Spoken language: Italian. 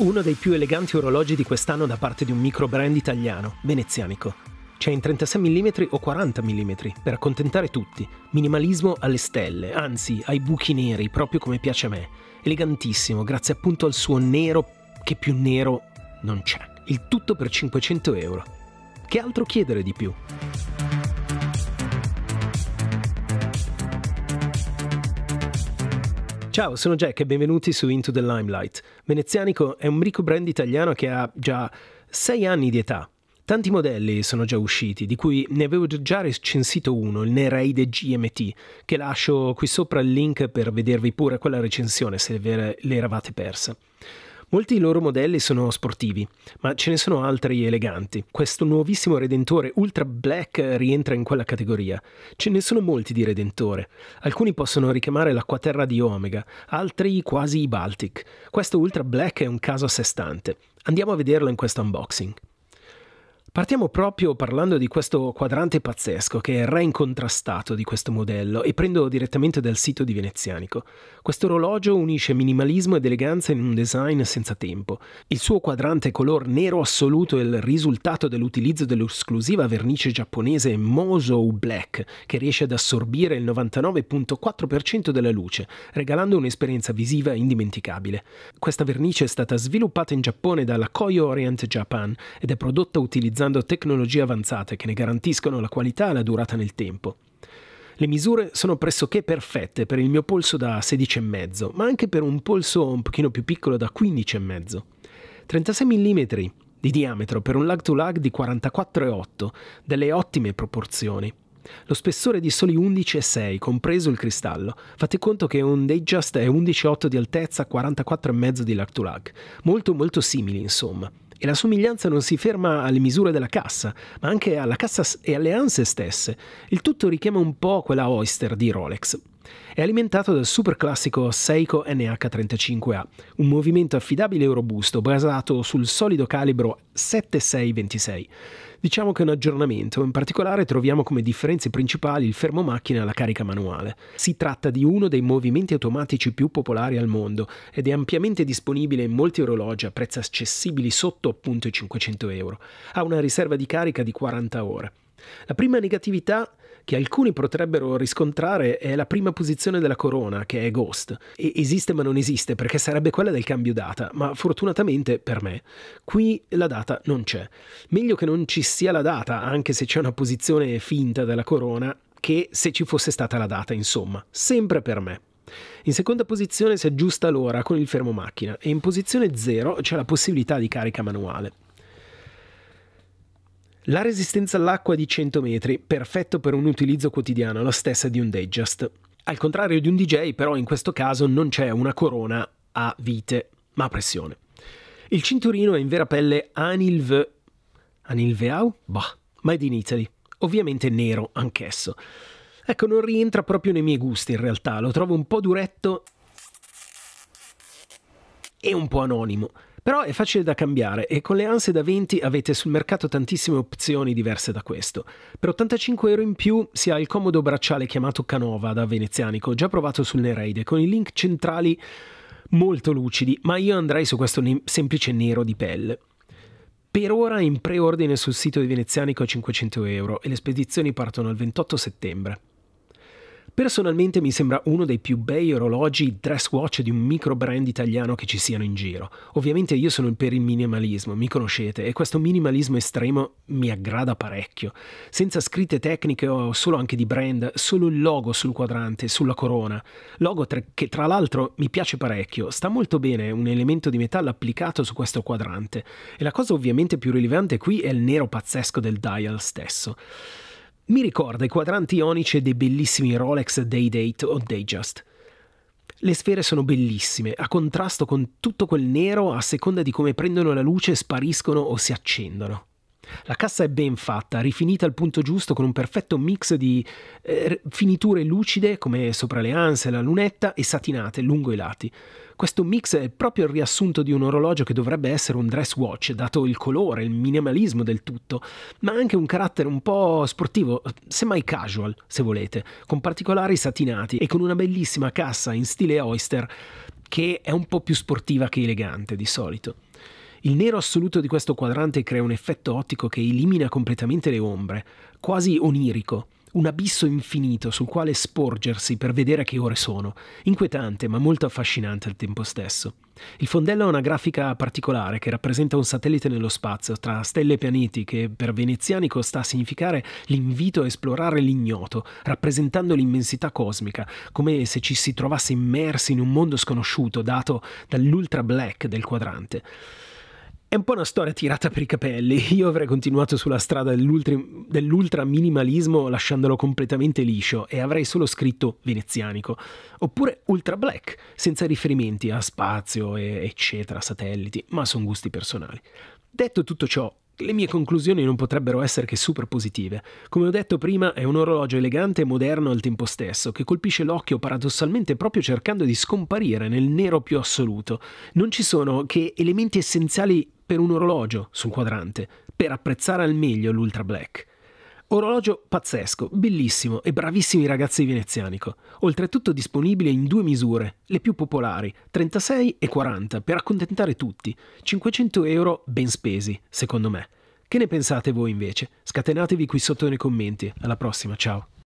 Uno dei più eleganti orologi di quest'anno da parte di un micro brand italiano, venezianico. C'è in 36 mm o 40 mm, per accontentare tutti. Minimalismo alle stelle, anzi ai buchi neri, proprio come piace a me. Elegantissimo, grazie appunto al suo nero che più nero non c'è. Il tutto per 500 euro. Che altro chiedere di più? Ciao, sono Jack e benvenuti su Into the Limelight. Venezianico è un ricco brand italiano che ha già 6 anni di età. Tanti modelli sono già usciti, di cui ne avevo già recensito uno, il Nereide GMT, che lascio qui sopra il link per vedervi pure quella recensione se l'eravate persa. Molti loro modelli sono sportivi, ma ce ne sono altri eleganti. Questo nuovissimo Redentore Ultra Black rientra in quella categoria. Ce ne sono molti di Redentore. Alcuni possono richiamare l'acquaterra di Omega, altri quasi i Baltic. Questo Ultra Black è un caso a sé stante. Andiamo a vederlo in questo unboxing. Partiamo proprio parlando di questo quadrante pazzesco che è il re incontrastato di questo modello e prendo direttamente dal sito di Venezianico. Questo orologio unisce minimalismo ed eleganza in un design senza tempo. Il suo quadrante color nero assoluto è il risultato dell'utilizzo dell'esclusiva vernice giapponese Mosou Black che riesce ad assorbire il 99.4% della luce, regalando un'esperienza visiva indimenticabile. Questa vernice è stata sviluppata in Giappone dalla Koyo Orient Japan ed è prodotta utilizzando utilizzando tecnologie avanzate che ne garantiscono la qualità e la durata nel tempo. Le misure sono pressoché perfette per il mio polso da 16,5, ma anche per un polso un pochino più piccolo da 15,5. 36 mm di diametro per un lag to lag di 44,8, delle ottime proporzioni. Lo spessore di soli 11,6, compreso il cristallo. Fate conto che un Dayjust è 11,8 di altezza, 44,5 di lag to lag. Molto molto simili, insomma e la somiglianza non si ferma alle misure della cassa, ma anche alla cassa e alle anse stesse. Il tutto richiama un po' quella Oyster di Rolex. È alimentato dal super classico Seiko NH35A, un movimento affidabile e robusto basato sul solido calibro 7626. Diciamo che è un aggiornamento, in particolare troviamo come differenze principali il fermo macchina e la carica manuale. Si tratta di uno dei movimenti automatici più popolari al mondo ed è ampiamente disponibile in molti orologi a prezzi accessibili sotto appunto i 500 euro. Ha una riserva di carica di 40 ore. La prima negatività che alcuni potrebbero riscontrare è la prima posizione della corona, che è Ghost. E esiste ma non esiste, perché sarebbe quella del cambio data, ma fortunatamente per me qui la data non c'è. Meglio che non ci sia la data, anche se c'è una posizione finta della corona, che se ci fosse stata la data, insomma, sempre per me. In seconda posizione si aggiusta l'ora con il fermo macchina e in posizione 0 c'è la possibilità di carica manuale. La resistenza all'acqua è di 100 metri, perfetto per un utilizzo quotidiano, la stessa di un digest. Al contrario di un DJ, però, in questo caso non c'è una corona a vite, ma a pressione. Il cinturino è in vera pelle Anilve... Anilveau? Bah, made in Italy. Ovviamente nero anch'esso. Ecco, non rientra proprio nei miei gusti in realtà, lo trovo un po' duretto e un po' anonimo. Però è facile da cambiare e con le anse da 20 avete sul mercato tantissime opzioni diverse da questo. Per 85 euro in più si ha il comodo bracciale chiamato Canova da venezianico, già provato sul Nereide, con i link centrali molto lucidi, ma io andrei su questo ne semplice nero di pelle. Per ora è in preordine sul sito di Venezianico a 500 euro e le spedizioni partono il 28 settembre. Personalmente mi sembra uno dei più bei orologi dress watch di un micro brand italiano che ci siano in giro. Ovviamente io sono per il minimalismo, mi conoscete, e questo minimalismo estremo mi aggrada parecchio. Senza scritte tecniche o solo anche di brand, solo il logo sul quadrante, sulla corona. Logo tra- che tra l'altro mi piace parecchio, sta molto bene un elemento di metallo applicato su questo quadrante. E la cosa ovviamente più rilevante qui è il nero pazzesco del dial stesso mi ricorda i quadranti ionici dei bellissimi Rolex Day-Date o Day-Just. Le sfere sono bellissime, a contrasto con tutto quel nero a seconda di come prendono la luce, spariscono o si accendono. La cassa è ben fatta, rifinita al punto giusto con un perfetto mix di eh, finiture lucide come sopra le anse, la lunetta e satinate lungo i lati. Questo mix è proprio il riassunto di un orologio che dovrebbe essere un dress watch, dato il colore, il minimalismo del tutto, ma anche un carattere un po' sportivo, semmai casual, se volete, con particolari satinati e con una bellissima cassa in stile oyster che è un po' più sportiva che elegante di solito. Il nero assoluto di questo quadrante crea un effetto ottico che elimina completamente le ombre, quasi onirico, un abisso infinito sul quale sporgersi per vedere a che ore sono, inquietante ma molto affascinante al tempo stesso. Il fondello ha una grafica particolare che rappresenta un satellite nello spazio tra stelle e pianeti che per veneziani sta a significare l'invito a esplorare l'ignoto, rappresentando l'immensità cosmica, come se ci si trovasse immersi in un mondo sconosciuto dato dall'ultra black del quadrante. È un po' una storia tirata per i capelli. Io avrei continuato sulla strada dell'ultra minimalismo lasciandolo completamente liscio e avrei solo scritto venezianico. Oppure ultra black, senza riferimenti a spazio, e eccetera, satelliti, ma sono gusti personali. Detto tutto ciò, le mie conclusioni non potrebbero essere che super positive. Come ho detto prima, è un orologio elegante e moderno al tempo stesso, che colpisce l'occhio paradossalmente proprio cercando di scomparire nel nero più assoluto. Non ci sono che elementi essenziali per un orologio sul quadrante, per apprezzare al meglio l'Ultra Black. Orologio pazzesco, bellissimo e bravissimi ragazzi veneziani. Oltretutto disponibile in due misure, le più popolari, 36 e 40, per accontentare tutti. 500 euro ben spesi, secondo me. Che ne pensate voi invece? Scatenatevi qui sotto nei commenti. Alla prossima, ciao.